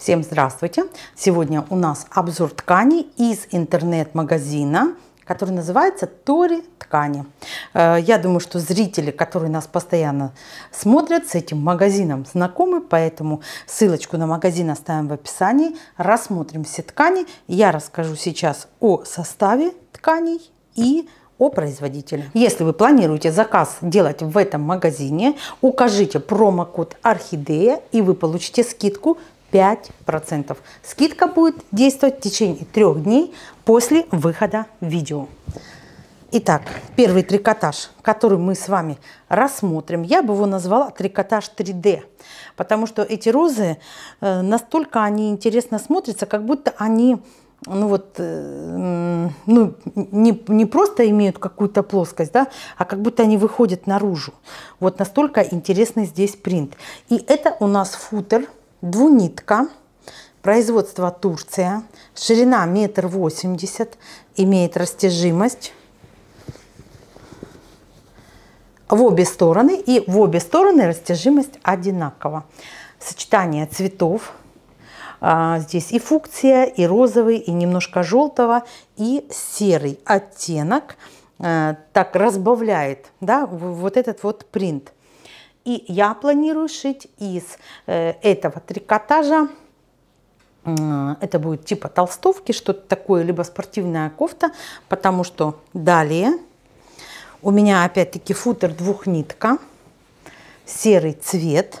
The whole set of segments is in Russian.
Всем здравствуйте! Сегодня у нас обзор тканей из интернет-магазина, который называется Тори Ткани. Э, я думаю, что зрители, которые нас постоянно смотрят, с этим магазином знакомы, поэтому ссылочку на магазин оставим в описании. Рассмотрим все ткани. Я расскажу сейчас о составе тканей и о производителе. Если вы планируете заказ делать в этом магазине, укажите промокод Орхидея и вы получите скидку 5%. Скидка будет действовать в течение трех дней после выхода видео. Итак, первый трикотаж, который мы с вами рассмотрим, я бы его назвала трикотаж 3D, потому что эти розы, э, настолько они интересно смотрятся, как будто они ну вот, э, ну, не, не просто имеют какую-то плоскость, да, а как будто они выходят наружу. Вот настолько интересный здесь принт. И это у нас футер – двунитка, производство Турция, ширина метр восемьдесят, имеет растяжимость в обе стороны, и в обе стороны растяжимость одинакова. Сочетание цветов, а, здесь и фукция, и розовый, и немножко желтого, и серый оттенок э, так разбавляет да, вот этот вот принт. И я планирую шить из э, этого трикотажа это будет типа толстовки, что-то такое, либо спортивная кофта, потому что далее у меня опять-таки футер двухнитка, серый цвет,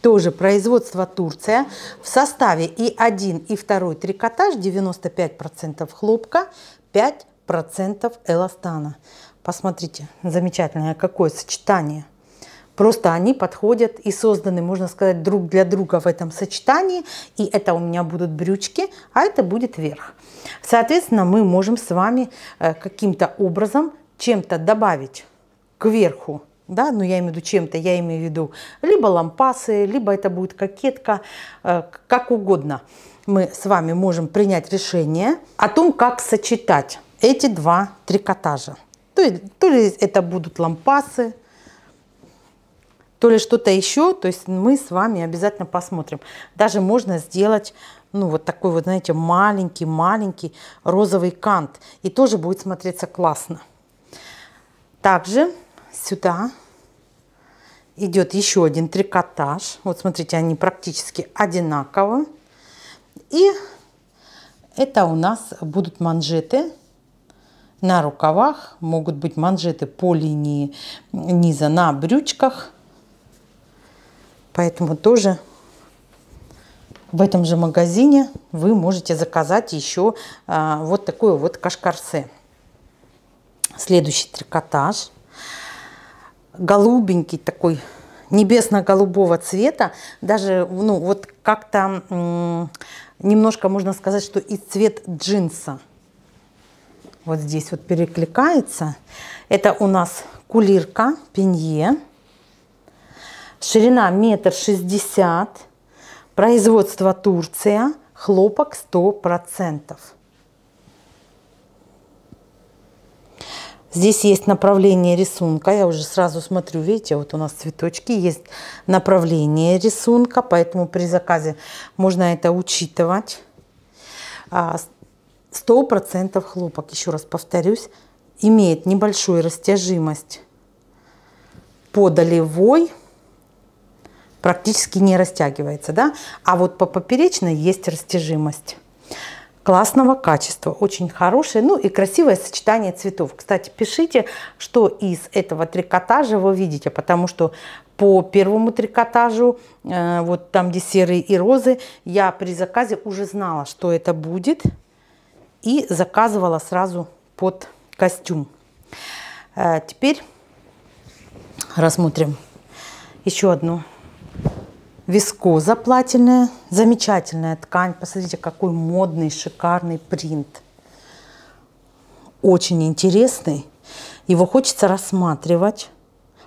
тоже производство Турция. В составе и один, и второй трикотаж 95% хлопка, 5% эластана. Посмотрите, замечательное какое сочетание. Просто они подходят и созданы, можно сказать, друг для друга в этом сочетании. И это у меня будут брючки, а это будет верх. Соответственно, мы можем с вами э, каким-то образом чем-то добавить к верху да, ну я имею в виду чем-то, я имею в виду либо лампасы, либо это будет кокетка, э, как угодно. Мы с вами можем принять решение о том, как сочетать эти два трикотажа. То, есть, то ли это будут лампасы, то ли что-то еще. То есть мы с вами обязательно посмотрим. Даже можно сделать ну, вот такой вот, знаете, маленький-маленький розовый кант. И тоже будет смотреться классно. Также сюда идет еще один трикотаж. Вот смотрите, они практически одинаковы. И это у нас будут манжеты на рукавах. Могут быть манжеты по линии низа на брючках. Поэтому тоже в этом же магазине вы можете заказать еще а, вот такое вот кашкарсе. Следующий трикотаж. Голубенький такой, небесно-голубого цвета. Даже, ну, вот как-то немножко можно сказать, что и цвет джинса. Вот здесь вот перекликается. Это у нас кулирка, пенье. Ширина метр шестьдесят. Производство Турция. Хлопок сто процентов. Здесь есть направление рисунка. Я уже сразу смотрю, видите, вот у нас цветочки. Есть направление рисунка, поэтому при заказе можно это учитывать. А, сто процентов хлопок, еще раз повторюсь, имеет небольшую растяжимость по долевой практически не растягивается, да? А вот по поперечной есть растяжимость классного качества, очень хорошее, ну и красивое сочетание цветов. Кстати, пишите, что из этого трикотажа вы видите, потому что по первому трикотажу, э, вот там, где серые и розы, я при заказе уже знала, что это будет, и заказывала сразу под костюм. Э, теперь рассмотрим еще одну Вискоза плательная, замечательная ткань. Посмотрите, какой модный, шикарный принт. Очень интересный. Его хочется рассматривать.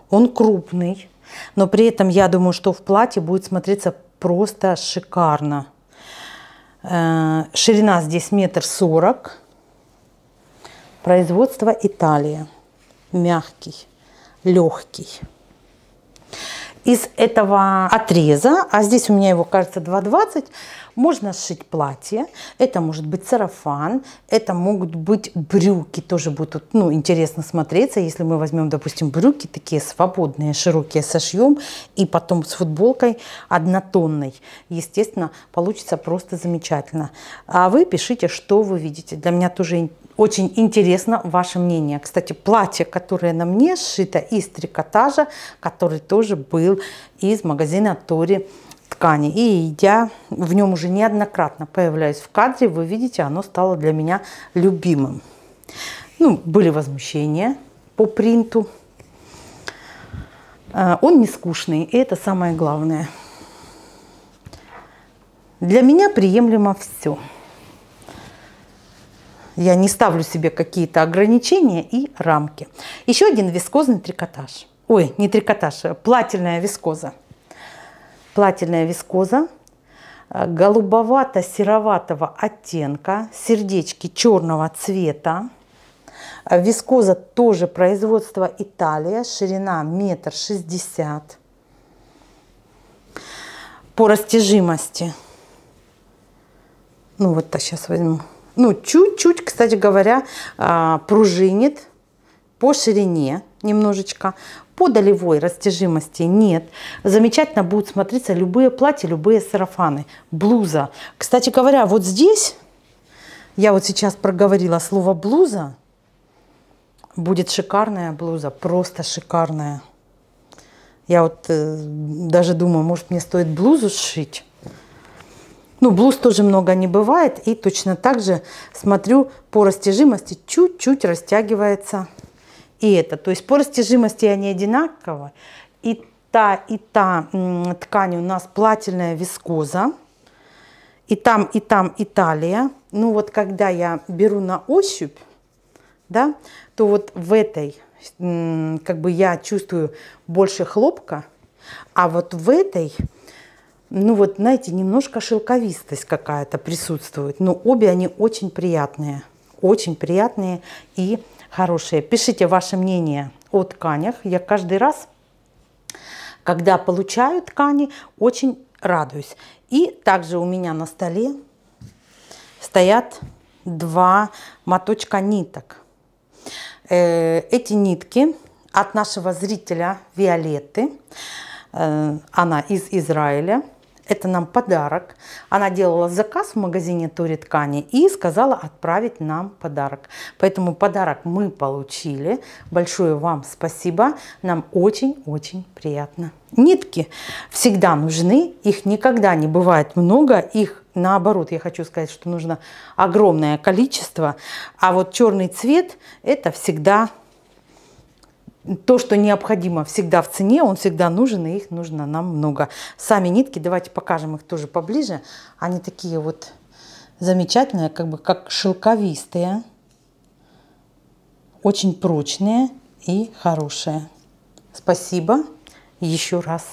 Он крупный, но при этом я думаю, что в платье будет смотреться просто шикарно. Э, ширина здесь метр сорок. Производство Италия. Мягкий, легкий из этого отреза, а здесь у меня его, кажется, 2,20, можно сшить платье, это может быть сарафан, это могут быть брюки, тоже будут ну, интересно смотреться, если мы возьмем, допустим, брюки такие свободные, широкие, сошьем, и потом с футболкой однотонной. Естественно, получится просто замечательно. А вы пишите, что вы видите. Для меня тоже очень интересно ваше мнение. Кстати, платье, которое на мне сшито из трикотажа, который тоже был из магазина Тори ткани. И я в нем уже неоднократно появляюсь в кадре, вы видите, оно стало для меня любимым. Ну, были возмущения по принту. А, он не скучный, и это самое главное. Для меня приемлемо все. Я не ставлю себе какие-то ограничения и рамки. Еще один вискозный трикотаж. Ой, не трикотаж, а плательная вискоза плательная вискоза, э, голубовато-сероватого оттенка, сердечки черного цвета. Э, вискоза тоже производство Италия, ширина метр шестьдесят. По растяжимости, ну вот так сейчас возьму, ну чуть-чуть, кстати говоря, э, пружинит по ширине немножечко. По долевой растяжимости нет. Замечательно будут смотреться любые платья, любые сарафаны, блуза. Кстати говоря, вот здесь, я вот сейчас проговорила слово блуза, будет шикарная блуза, просто шикарная. Я вот э, даже думаю, может мне стоит блузу сшить. Ну, блуз тоже много не бывает. И точно так же смотрю по растяжимости, чуть-чуть растягивается и это. То есть по растяжимости они одинаковы. И та, и та ткань у нас плательная вискоза. И там, и там, Италия. Ну вот когда я беру на ощупь, да, то вот в этой как бы я чувствую больше хлопка, а вот в этой, ну вот, знаете, немножко шелковистость какая-то присутствует. Но обе они очень приятные, очень приятные и хорошие. Пишите ваше мнение о тканях. Я каждый раз, когда получаю ткани, очень радуюсь. И также у меня на столе стоят два моточка ниток. Э, эти нитки от нашего зрителя Виолетты. Э, она из Израиля. Это нам подарок. Она делала заказ в магазине Тури ткани и сказала отправить нам подарок. Поэтому подарок мы получили. Большое вам спасибо. Нам очень-очень приятно. Нитки всегда нужны. Их никогда не бывает много. Их наоборот, я хочу сказать, что нужно огромное количество. А вот черный цвет это всегда то, что необходимо всегда в цене, он всегда нужен, и их нужно нам много. Сами нитки, давайте покажем их тоже поближе. Они такие вот замечательные, как бы как шелковистые, очень прочные и хорошие. Спасибо еще раз.